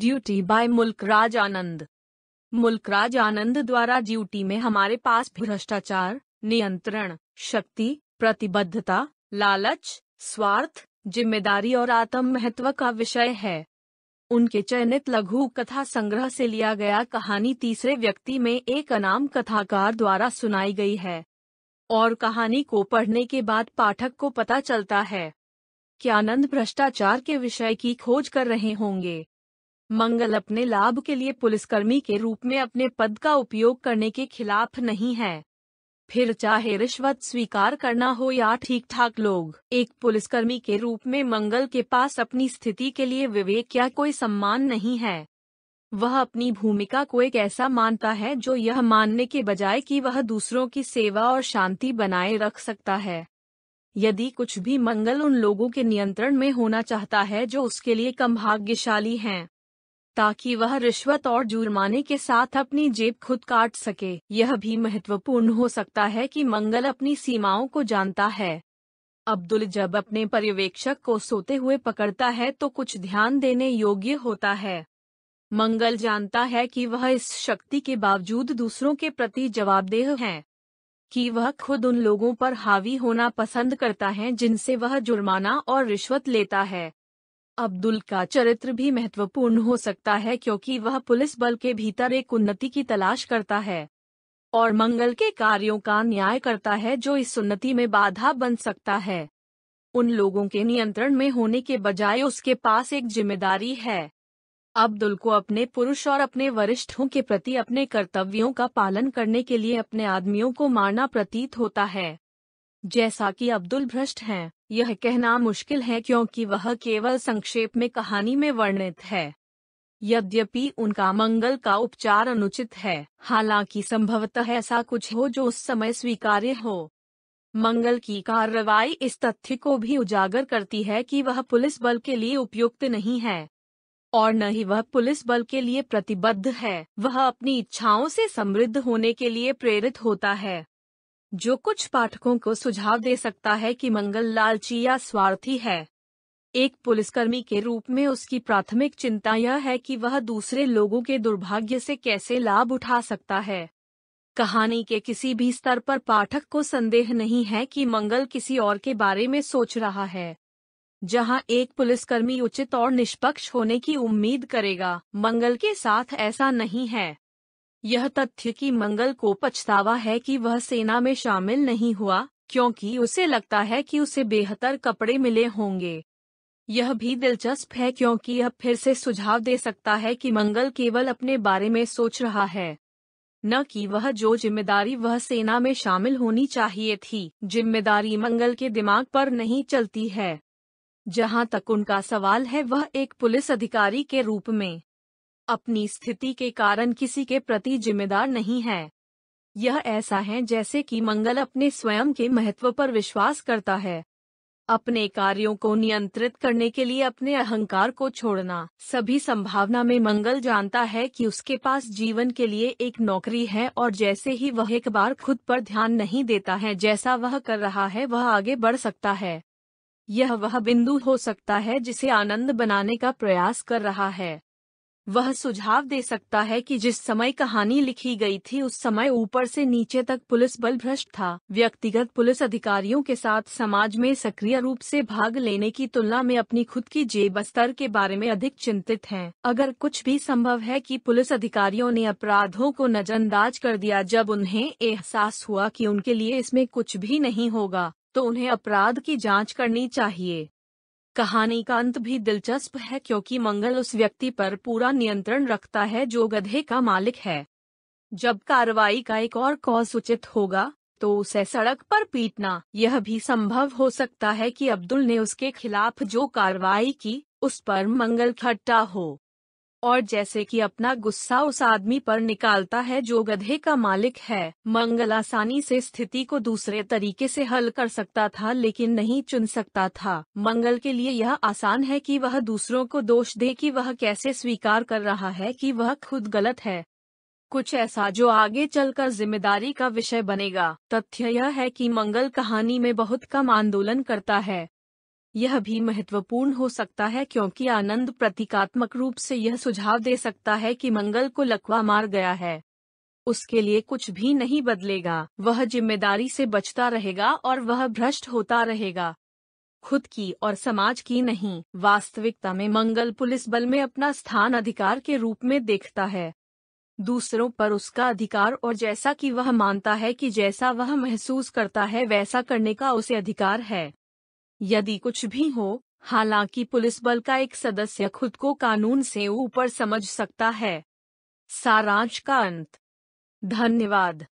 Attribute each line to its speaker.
Speaker 1: Duty by Mulk Raj Anand Mulk Raj Anand द्वारा duty में हमारे पास भ्रष्टाचार नियंत्रण शक्ति प्रतिबद्धता लालच स्वार्थ जिम्मेदारी और आत्म महत्व का विषय है उनके चयनित लघु कथा संग्रह से लिया गया कहानी तीसरे व्यक्ति में एक अनाम कथाकार द्वारा सुनाई गई है और कहानी को पढ़ने के बाद पाठक को पता चलता है कि आनंद भ्रष्टाचार के विषय की खोज कर रहे होंगे मंगल अपने लाभ के लिए पुलिसकर्मी के रूप में अपने पद का उपयोग करने के खिलाफ नहीं है फिर चाहे रिश्वत स्वीकार करना हो या ठीक ठाक लोग एक पुलिसकर्मी के रूप में मंगल के पास अपनी स्थिति के लिए विवेक या कोई सम्मान नहीं है वह अपनी भूमिका को एक ऐसा मानता है जो यह मानने के बजाय कि वह दूसरों की सेवा और शांति बनाए रख सकता है यदि कुछ भी मंगल उन लोगों के नियंत्रण में होना चाहता है जो उसके लिए कम भाग्यशाली हैं ताकि वह रिश्वत और जुर्माने के साथ अपनी जेब खुद काट सके यह भी महत्वपूर्ण हो सकता है कि मंगल अपनी सीमाओं को जानता है अब्दुल जब अपने पर्यवेक्षक को सोते हुए पकड़ता है तो कुछ ध्यान देने योग्य होता है मंगल जानता है कि वह इस शक्ति के बावजूद दूसरों के प्रति जवाबदेह है कि वह खुद उन लोगों पर हावी होना पसंद करता है जिनसे वह जुर्माना और रिश्वत लेता है अब्दुल का चरित्र भी महत्वपूर्ण हो सकता है क्योंकि वह पुलिस बल के भीतर एक उन्नति की तलाश करता है और मंगल के कार्यों का न्याय करता है जो इस उन्नति में बाधा बन सकता है उन लोगों के नियंत्रण में होने के बजाय उसके पास एक जिम्मेदारी है अब्दुल को अपने पुरुष और अपने वरिष्ठों के प्रति अपने कर्तव्यों का पालन करने के लिए अपने आदमियों को मारना प्रतीत होता है जैसा कि अब्दुल भ्रष्ट हैं यह कहना मुश्किल है क्योंकि वह केवल संक्षेप में कहानी में वर्णित है यद्यपि उनका मंगल का उपचार अनुचित है हालांकि संभवतः ऐसा कुछ हो जो उस समय स्वीकार्य हो मंगल की कार्रवाई इस तथ्य को भी उजागर करती है कि वह पुलिस बल के लिए उपयुक्त नहीं है और न ही वह पुलिस बल के लिए प्रतिबद्ध है वह अपनी इच्छाओं से समृद्ध होने के लिए प्रेरित होता है जो कुछ पाठकों को सुझाव दे सकता है कि मंगल लालची या स्वार्थी है एक पुलिसकर्मी के रूप में उसकी प्राथमिक चिंता यह है कि वह दूसरे लोगों के दुर्भाग्य से कैसे लाभ उठा सकता है कहानी के किसी भी स्तर पर पाठक को संदेह नहीं है कि मंगल किसी और के बारे में सोच रहा है जहां एक पुलिसकर्मी उचित और निष्पक्ष होने की उम्मीद करेगा मंगल के साथ ऐसा नहीं है यह तथ्य कि मंगल को पछतावा है कि वह सेना में शामिल नहीं हुआ क्योंकि उसे लगता है कि उसे बेहतर कपड़े मिले होंगे यह भी दिलचस्प है क्योंकि यह फिर से सुझाव दे सकता है कि मंगल केवल अपने बारे में सोच रहा है न कि वह जो जिम्मेदारी वह सेना में शामिल होनी चाहिए थी जिम्मेदारी मंगल के दिमाग पर नहीं चलती है जहां तक उनका सवाल है वह एक पुलिस अधिकारी के रूप में अपनी स्थिति के कारण किसी के प्रति जिम्मेदार नहीं है यह ऐसा है जैसे कि मंगल अपने स्वयं के महत्व पर विश्वास करता है अपने कार्यों को नियंत्रित करने के लिए अपने अहंकार को छोड़ना सभी संभावना में मंगल जानता है कि उसके पास जीवन के लिए एक नौकरी है और जैसे ही वह एक बार खुद पर ध्यान नहीं देता है जैसा वह कर रहा है वह आगे बढ़ सकता है यह वह बिंदु हो सकता है जिसे आनंद बनाने का प्रयास कर रहा है वह सुझाव दे सकता है कि जिस समय कहानी लिखी गई थी उस समय ऊपर से नीचे तक पुलिस बल भ्रष्ट था व्यक्तिगत पुलिस अधिकारियों के साथ समाज में सक्रिय रूप से भाग लेने की तुलना में अपनी खुद की जेब स्तर के बारे में अधिक चिंतित हैं। अगर कुछ भी संभव है कि पुलिस अधिकारियों ने अपराधों को नजरअंदाज कर दिया जब उन्हें एहसास हुआ की उनके लिए इसमें कुछ भी नहीं होगा तो उन्हें अपराध की जाँच करनी चाहिए कहानी का अंत भी दिलचस्प है क्योंकि मंगल उस व्यक्ति पर पूरा नियंत्रण रखता है जो गधे का मालिक है जब कार्रवाई का एक और कॉज उचित होगा तो उसे सड़क पर पीटना यह भी संभव हो सकता है कि अब्दुल ने उसके खिलाफ जो कार्रवाई की उस पर मंगल खट्टा हो और जैसे कि अपना गुस्सा उस आदमी पर निकालता है जो गधे का मालिक है मंगल आसानी से स्थिति को दूसरे तरीके से हल कर सकता था लेकिन नहीं चुन सकता था मंगल के लिए यह आसान है कि वह दूसरों को दोष दे कि वह कैसे स्वीकार कर रहा है कि वह खुद गलत है कुछ ऐसा जो आगे चलकर जिम्मेदारी का विषय बनेगा तथ्य यह है कि मंगल कहानी में बहुत कम आंदोलन करता है यह भी महत्वपूर्ण हो सकता है क्योंकि आनंद प्रतीकात्मक रूप से यह सुझाव दे सकता है कि मंगल को लकवा मार गया है उसके लिए कुछ भी नहीं बदलेगा वह जिम्मेदारी से बचता रहेगा और वह भ्रष्ट होता रहेगा खुद की और समाज की नहीं वास्तविकता में मंगल पुलिस बल में अपना स्थान अधिकार के रूप में देखता है दूसरों पर उसका अधिकार और जैसा कि वह मानता है कि जैसा वह महसूस करता है वैसा करने का उसे अधिकार है यदि कुछ भी हो हालांकि पुलिस बल का एक सदस्य खुद को कानून से ऊपर समझ सकता है सारांश का अंत धन्यवाद